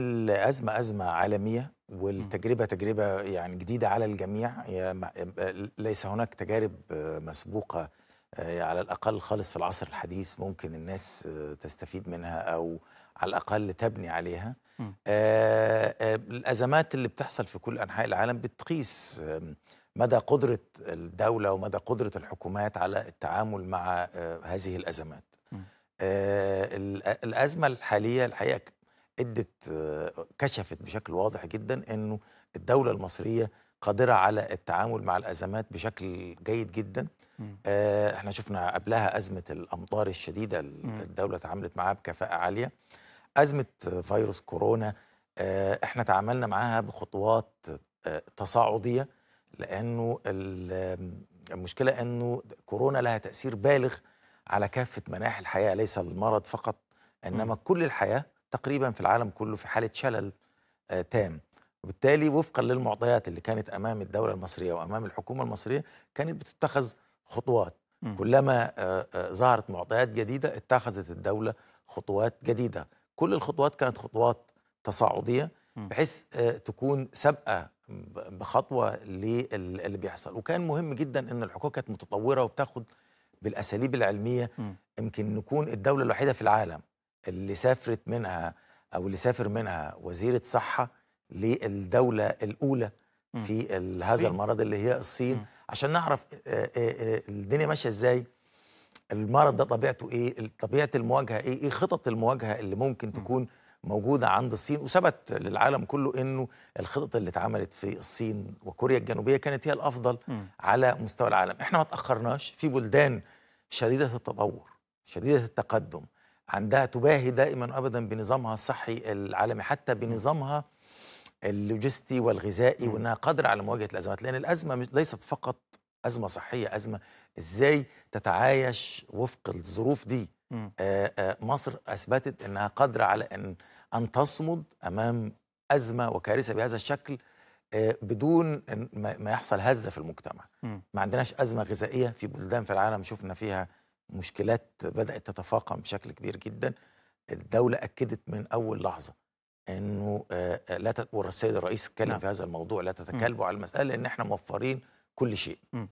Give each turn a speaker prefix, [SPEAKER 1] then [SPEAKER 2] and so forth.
[SPEAKER 1] الأزمة أزمة عالمية والتجربة تجربة يعني جديدة على الجميع ليس هناك تجارب مسبوقة آه، على الأقل خالص في العصر الحديث ممكن الناس آه، تستفيد منها أو على الأقل تبني عليها آه، الأزمات اللي بتحصل في كل أنحاء العالم بتقيس مدى قدرة الدولة ومدى قدرة الحكومات على التعامل مع هذه الأزمات الأزمة الحالية الحقيقة ادت آه، كشفت بشكل واضح جدا انه الدوله المصريه قادره على التعامل مع الازمات بشكل جيد جدا آه، احنا شفنا قبلها ازمه الامطار الشديده الدوله تعاملت معاها بكفاءه عاليه ازمه فيروس كورونا آه، احنا تعاملنا معاها بخطوات تصاعديه لانه المشكله انه كورونا لها تاثير بالغ على كافه مناحي الحياه ليس المرض فقط انما كل الحياه تقريبا في العالم كله في حاله شلل آه، تام وبالتالي وفقا للمعطيات اللي كانت امام الدوله المصريه وامام الحكومه المصريه كانت بتتخذ خطوات كلما آه، آه، ظهرت معطيات جديده اتخذت الدوله خطوات جديده كل الخطوات كانت خطوات تصاعديه بحيث تكون سابقه بخطوه للي بيحصل وكان مهم جدا ان الحكومه كانت متطوره وبتاخد بالاساليب العلميه يمكن نكون الدوله الوحيده في العالم اللي سافرت منها او اللي سافر منها وزيره صحه للدوله الاولى في هذا المرض اللي هي الصين م. عشان نعرف آه، آه، آه، الدنيا ماشيه ازاي المرض ده طبيعته ايه طبيعه المواجهه ايه ايه خطط المواجهه اللي ممكن تكون موجوده عند الصين وثبت للعالم كله انه الخطط اللي اتعملت في الصين وكوريا الجنوبيه كانت هي الافضل م. على مستوى العالم احنا ما تاخرناش في بلدان شديده التطور شديده التقدم عندها تباهي دائما ابدا بنظامها الصحي العالمي حتى بنظامها اللوجستي والغذائي وانها قادره على مواجهه الازمات لان الازمه ليست فقط ازمه صحيه ازمه ازاي تتعايش وفق الظروف دي آآ آآ آه، آه، مصر اثبتت انها قادره على ان ان تصمد امام ازمه وكارثه بهذا الشكل آه، بدون ما يحصل هزه في المجتمع ما عندناش ازمه غذائيه في بلدان في العالم شفنا فيها مشكلات بدأت تتفاقم بشكل كبير جدا الدولة أكدت من أول لحظة أنه لا تت... والسيد الرئيس اتكلم نعم. في هذا الموضوع لا تتكلبوا على المسألة لأن احنا موفرين كل شيء م.